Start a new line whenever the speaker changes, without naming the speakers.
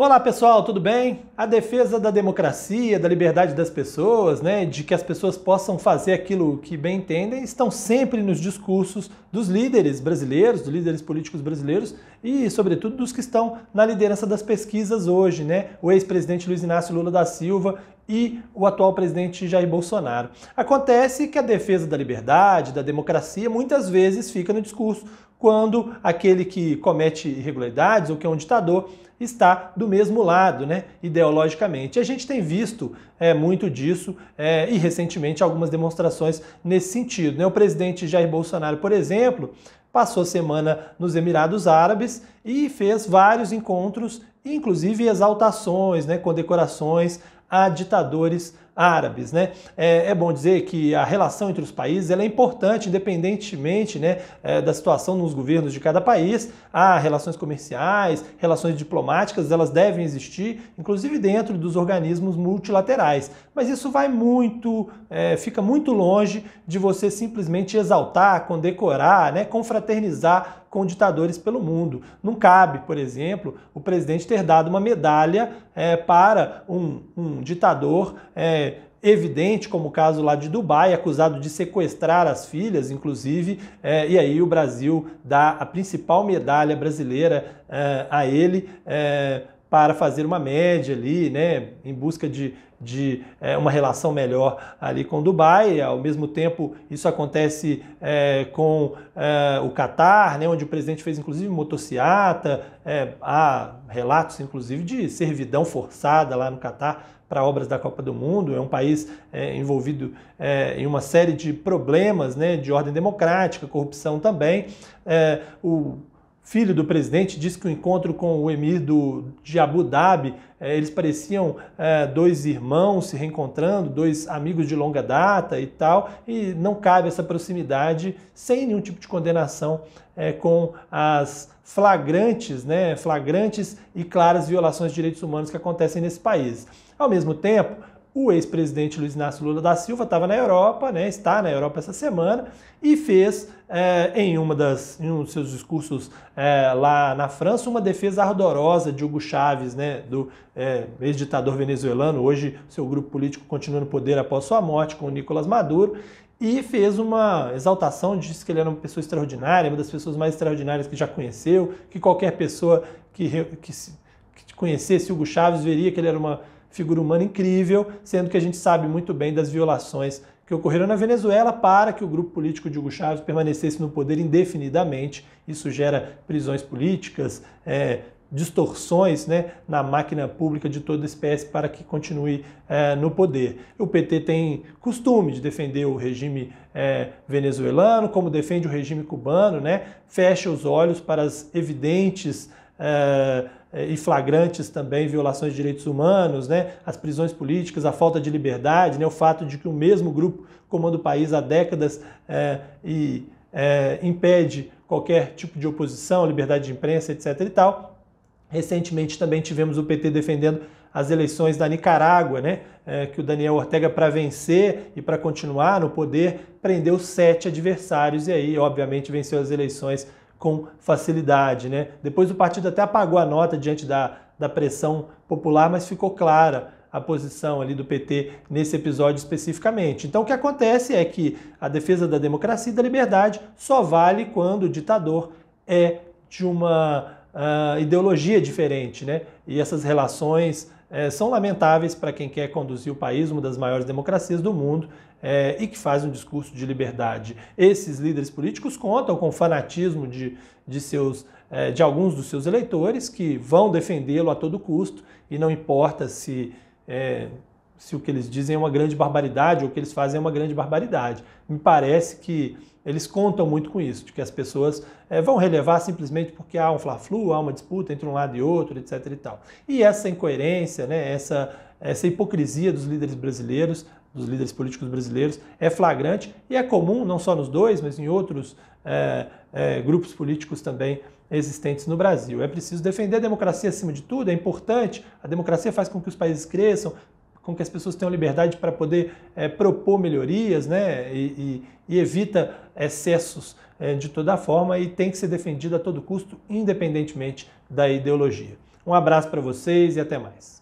Olá pessoal, tudo bem? A defesa da democracia, da liberdade das pessoas, né, de que as pessoas possam fazer aquilo que bem entendem, estão sempre nos discursos dos líderes brasileiros, dos líderes políticos brasileiros e, sobretudo, dos que estão na liderança das pesquisas hoje, né? O ex-presidente Luiz Inácio Lula da Silva e o atual presidente Jair Bolsonaro. Acontece que a defesa da liberdade, da democracia, muitas vezes fica no discurso quando aquele que comete irregularidades ou que é um ditador está do mesmo lado, né, ideologicamente. E a gente tem visto é, muito disso é, e recentemente algumas demonstrações nesse sentido. Né? O presidente Jair Bolsonaro, por exemplo, passou semana nos Emirados Árabes e fez vários encontros, inclusive exaltações, né, condecorações a ditadores árabes. Né? É, é, bom dizer que a relação entre os países é importante, independentemente né, é, da situação nos governos de cada país. Há relações comerciais, relações diplomáticas, elas devem existir, inclusive dentro dos organismos multilaterais. Mas isso vai muito, é, fica muito longe de você simplesmente exaltar, condecorar, né, confraternizar com ditadores pelo mundo. Não cabe, por exemplo, o presidente ter dado uma medalha é, para um, um ditador. É, evidente, como o caso lá de Dubai, acusado de sequestrar as filhas, inclusive, é, e aí o Brasil dá a principal medalha brasileira é, a ele. É, para fazer uma média ali, né, em busca de, de é, uma relação melhor ali com Dubai. Ao mesmo tempo, isso acontece é, com é, o Catar, né, onde o presidente fez inclusive motociata. É, há relatos, inclusive, de servidão forçada lá no Catar para obras da Copa do Mundo. É um país é, envolvido é, em uma série de problemas né, de ordem democrática, corrupção também. É, o filho do presidente, disse que o encontro com o emir do, de Abu Dhabi, é, eles pareciam é, dois irmãos se reencontrando, dois amigos de longa data e tal, e não cabe essa proximidade sem nenhum tipo de condenação é, com as flagrantes, né, flagrantes e claras violações de direitos humanos que acontecem nesse país. Ao mesmo tempo, o ex-presidente Luiz Inácio Lula da Silva estava na Europa, né, está na Europa essa semana, e fez é, em, uma das, em um dos seus discursos é, lá na França uma defesa ardorosa de Hugo Chávez, né, do é, ex-ditador venezuelano, hoje seu grupo político continua no poder após sua morte com o Nicolás Maduro, e fez uma exaltação, disse que ele era uma pessoa extraordinária, uma das pessoas mais extraordinárias que já conheceu, que qualquer pessoa que, que, que conhecesse Hugo Chávez veria que ele era uma figura humana incrível, sendo que a gente sabe muito bem das violações que ocorreram na Venezuela para que o grupo político de Hugo Chávez permanecesse no poder indefinidamente. Isso gera prisões políticas, é, distorções né, na máquina pública de toda espécie para que continue é, no poder. O PT tem costume de defender o regime é, venezuelano, como defende o regime cubano, né, fecha os olhos para as evidentes é, é, e flagrantes também violações de direitos humanos, né? as prisões políticas, a falta de liberdade, né? o fato de que o mesmo grupo comanda o país há décadas é, e é, impede qualquer tipo de oposição, liberdade de imprensa, etc. e tal. Recentemente também tivemos o PT defendendo as eleições da Nicarágua, né? É, que o Daniel Ortega, para vencer e para continuar no poder, prendeu sete adversários e aí, obviamente, venceu as eleições com facilidade. Né? Depois o partido até apagou a nota diante da, da pressão popular, mas ficou clara a posição ali do PT nesse episódio especificamente. Então o que acontece é que a defesa da democracia e da liberdade só vale quando o ditador é de uma uh, ideologia diferente, né? E essas relações é, são lamentáveis para quem quer conduzir o país, uma das maiores democracias do mundo, é, e que faz um discurso de liberdade. Esses líderes políticos contam com o fanatismo de, de, seus, é, de alguns dos seus eleitores que vão defendê-lo a todo custo e não importa se é, se o que eles dizem é uma grande barbaridade ou o que eles fazem é uma grande barbaridade. Me parece que eles contam muito com isso, de que as pessoas é, vão relevar simplesmente porque há um fla-flu, há uma disputa entre um lado e outro, etc. E, tal. e essa incoerência, né, essa, essa hipocrisia dos líderes brasileiros, dos líderes políticos brasileiros, é flagrante e é comum, não só nos dois, mas em outros é, é, grupos políticos também existentes no Brasil. É preciso defender a democracia acima de tudo, é importante. A democracia faz com que os países cresçam, com que as pessoas tenham liberdade para poder é, propor melhorias né, e, e, e evita excessos é, de toda forma e tem que ser defendido a todo custo, independentemente da ideologia. Um abraço para vocês e até mais.